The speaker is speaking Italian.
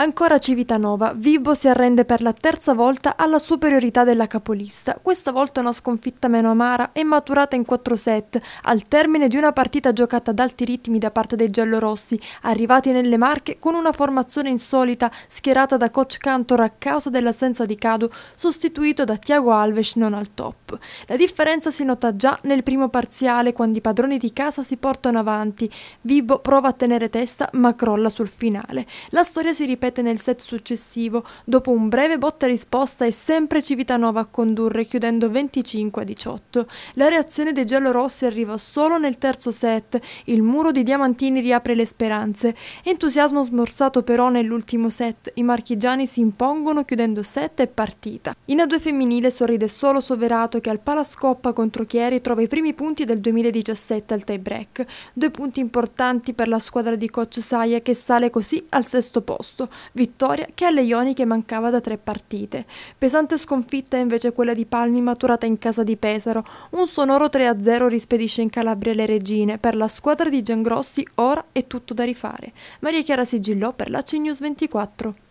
Ancora Civitanova, Vibo si arrende per la terza volta alla superiorità della capolista, questa volta una sconfitta meno amara e maturata in quattro set, al termine di una partita giocata ad alti ritmi da parte dei giallorossi, arrivati nelle Marche con una formazione insolita schierata da coach Cantor a causa dell'assenza di Cadu, sostituito da Thiago Alves non al top. La differenza si nota già nel primo parziale quando i padroni di casa si portano avanti, Vibo prova a tenere testa ma crolla sul finale. La storia si ripete rete nel set successivo, dopo un breve botta risposta è sempre Civitanova a condurre, chiudendo 25 a 18. La reazione dei giallorossi arriva solo nel terzo set, il muro di Diamantini riapre le speranze. Entusiasmo smorzato però nell'ultimo set, i marchigiani si impongono chiudendo set e partita. In A2 femminile sorride solo Soverato che al Palascoppa contro Chieri trova i primi punti del 2017 al tie break, due punti importanti per la squadra di coach Saia che sale così al sesto posto vittoria che alle Ioniche mancava da tre partite. Pesante sconfitta invece quella di Palmi maturata in casa di Pesaro, un sonoro 3-0 rispedisce in Calabria le regine, per la squadra di Giangrossi ora è tutto da rifare. Maria Chiara sigillò per la CNews 24.